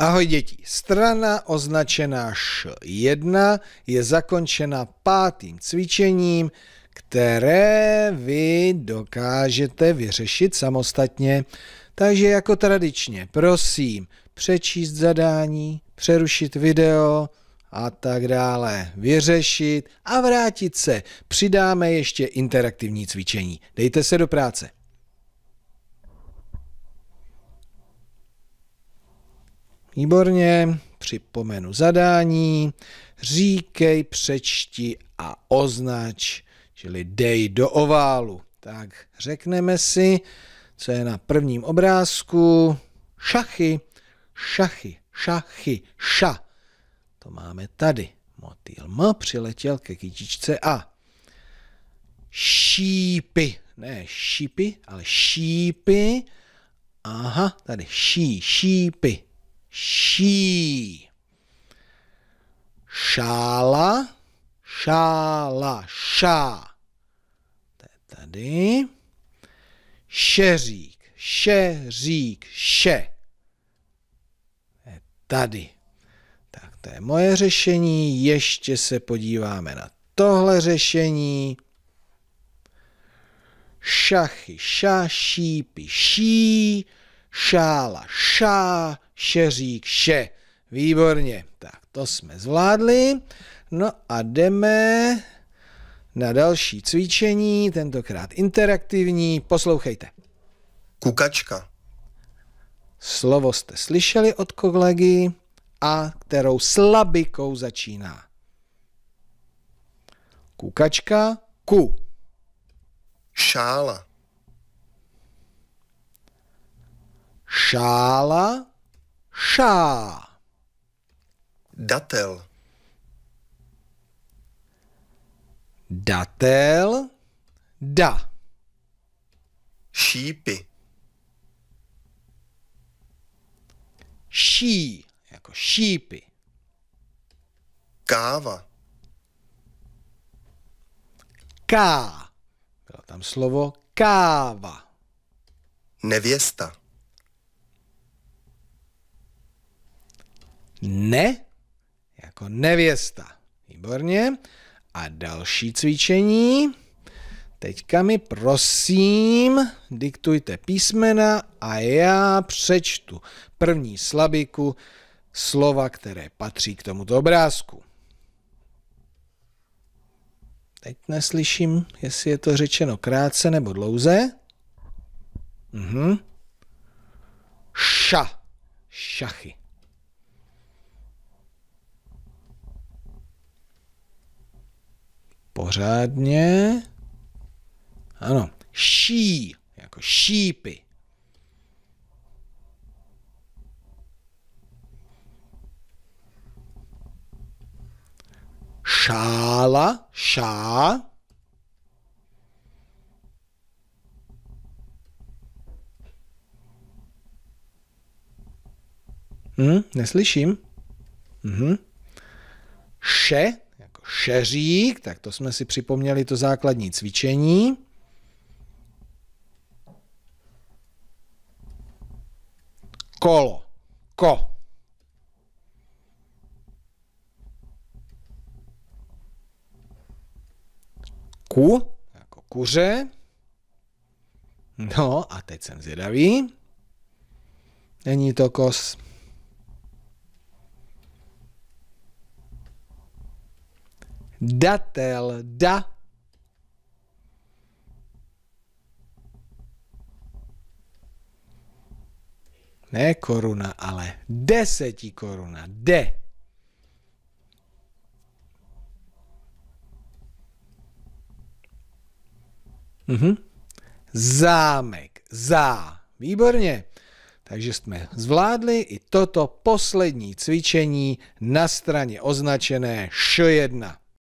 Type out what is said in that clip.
Ahoj děti, strana označená Š1 je zakončena pátým cvičením, které vy dokážete vyřešit samostatně. Takže jako tradičně, prosím, přečíst zadání, přerušit video a tak dále, vyřešit a vrátit se. Přidáme ještě interaktivní cvičení. Dejte se do práce. Výborně, připomenu zadání, říkej, přečti a označ, čili dej do oválu. Tak řekneme si, co je na prvním obrázku. Šachy, šachy, šachy, ša. To máme tady. Motýl M přiletěl ke kytičce A. Šípy, ne šípy, ale šípy. Aha, tady ší, šípy ší. Šála, šála, ša To je tady. Šeřík, šeřík, še. To je tady. Tak to je moje řešení. Ještě se podíváme na tohle řešení. Šachy, šá, šípy, ší, šála, šá, šeřík, še. Výborně, tak to jsme zvládli. No a jdeme na další cvičení, tentokrát interaktivní. Poslouchejte. Kukačka. Slovo jste slyšeli od kolegy a kterou slabikou začíná. Kukačka, ku. Šála. Šála ša, Datel. Datel. Da. Šípy. Ší, jako šípy. Káva. Ká. Bylo tam slovo káva. Nevěsta. ne jako nevěsta. Výborně. A další cvičení. Teďka mi prosím diktujte písmena a já přečtu první slabiku slova, které patří k tomuto obrázku. Teď neslyším, jestli je to řečeno krátce nebo dlouze. Mhm. Ša. Šachy. pořádně. Ano, ší, jako šípy. Šála, šá. Hm, neslyším. Mhm. Še, šeřík, tak to jsme si připomněli to základní cvičení. Kolo. Ko. Ku, jako kuře. No a teď jsem zvědavý. Není to kos. datel, da. Ne koruna, ale deseti koruna, de. Mhm. Zámek, zá. Výborně. Takže jsme zvládli i toto poslední cvičení na straně označené š1.